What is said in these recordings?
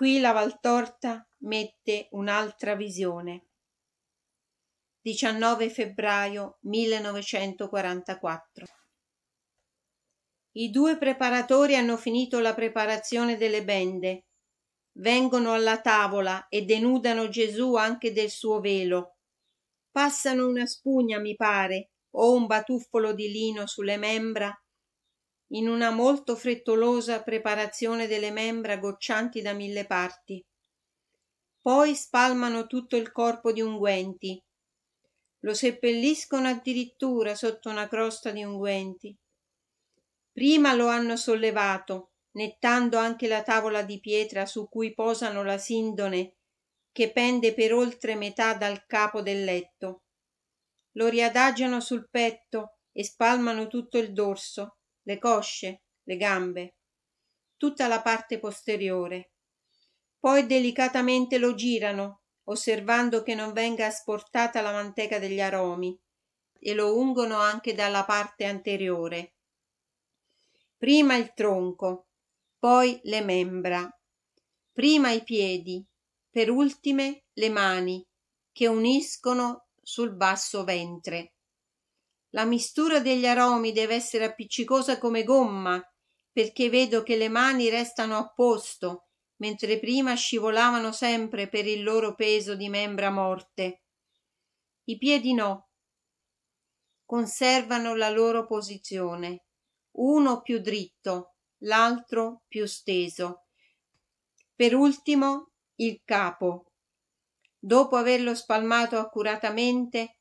Qui la Valtorta mette un'altra visione. 19 febbraio 1944 I due preparatori hanno finito la preparazione delle bende. Vengono alla tavola e denudano Gesù anche del suo velo. Passano una spugna, mi pare, o un batuffolo di lino sulle membra in una molto frettolosa preparazione delle membra goccianti da mille parti. Poi spalmano tutto il corpo di unguenti. Lo seppelliscono addirittura sotto una crosta di unguenti. Prima lo hanno sollevato, nettando anche la tavola di pietra su cui posano la sindone che pende per oltre metà dal capo del letto. Lo riadagiano sul petto e spalmano tutto il dorso, le cosce, le gambe, tutta la parte posteriore. Poi delicatamente lo girano, osservando che non venga asportata la manteca degli aromi, e lo ungono anche dalla parte anteriore. Prima il tronco, poi le membra, prima i piedi, per ultime le mani, che uniscono sul basso ventre. La mistura degli aromi deve essere appiccicosa come gomma, perché vedo che le mani restano a posto, mentre prima scivolavano sempre per il loro peso di membra morte. I piedi no. Conservano la loro posizione, uno più dritto, l'altro più steso. Per ultimo il capo. Dopo averlo spalmato accuratamente,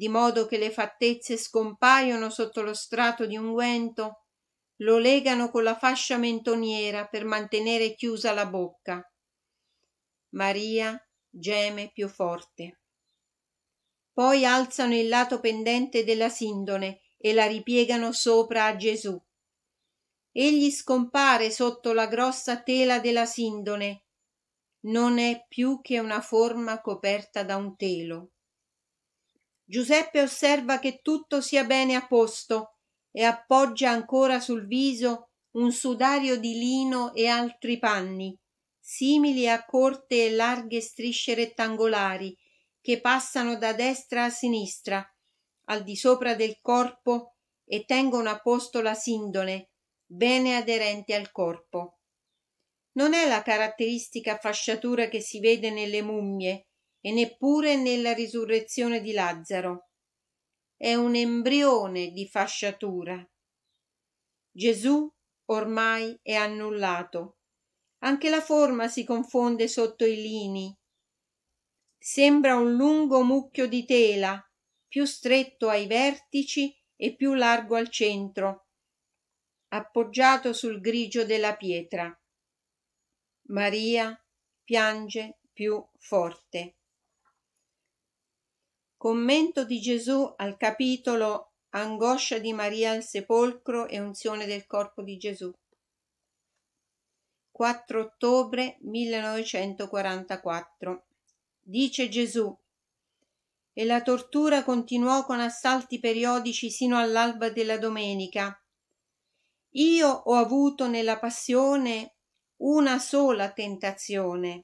di modo che le fattezze scompaiono sotto lo strato di unguento, lo legano con la fascia mentoniera per mantenere chiusa la bocca. Maria geme più forte. Poi alzano il lato pendente della sindone e la ripiegano sopra a Gesù. Egli scompare sotto la grossa tela della sindone. Non è più che una forma coperta da un telo. Giuseppe osserva che tutto sia bene a posto e appoggia ancora sul viso un sudario di lino e altri panni, simili a corte e larghe strisce rettangolari che passano da destra a sinistra, al di sopra del corpo e tengono a posto la sindone, bene aderente al corpo. Non è la caratteristica fasciatura che si vede nelle mummie, e neppure nella risurrezione di Lazzaro. È un embrione di fasciatura. Gesù ormai è annullato. Anche la forma si confonde sotto i lini. Sembra un lungo mucchio di tela, più stretto ai vertici e più largo al centro, appoggiato sul grigio della pietra. Maria piange più forte. Commento di Gesù al capitolo Angoscia di Maria al sepolcro e unzione del corpo di Gesù. 4 ottobre 1944. Dice Gesù. E la tortura continuò con assalti periodici sino all'alba della domenica. Io ho avuto nella passione una sola tentazione,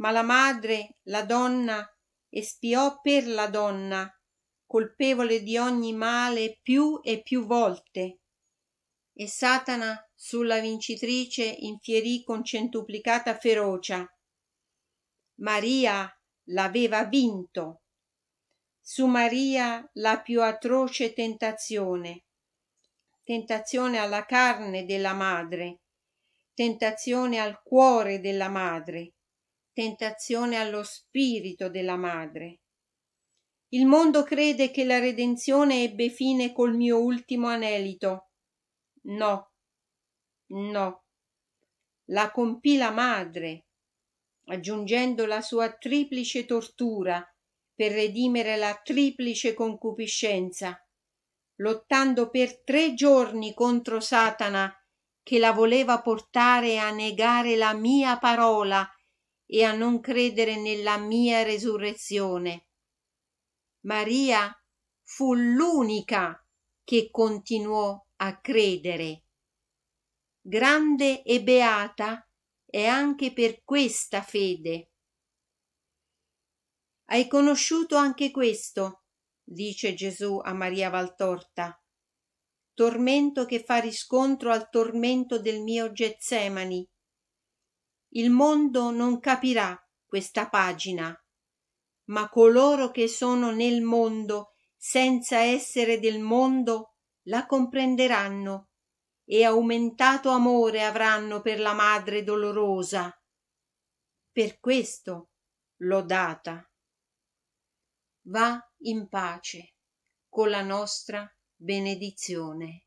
ma la madre, la donna, e spiò per la donna colpevole di ogni male più e più volte e satana sulla vincitrice infierì con centuplicata ferocia maria l'aveva vinto su maria la più atroce tentazione tentazione alla carne della madre tentazione al cuore della madre tentazione allo spirito della madre. Il mondo crede che la redenzione ebbe fine col mio ultimo anelito. No, no. La compì la madre, aggiungendo la sua triplice tortura per redimere la triplice concupiscenza, lottando per tre giorni contro Satana che la voleva portare a negare la mia parola e a non credere nella mia resurrezione. Maria fu l'unica che continuò a credere. Grande e beata è anche per questa fede. Hai conosciuto anche questo, dice Gesù a Maria Valtorta tormento che fa riscontro al tormento del mio Getsemani, il mondo non capirà questa pagina, ma coloro che sono nel mondo senza essere del mondo la comprenderanno e aumentato amore avranno per la madre dolorosa. Per questo l'ho data. Va in pace con la nostra benedizione.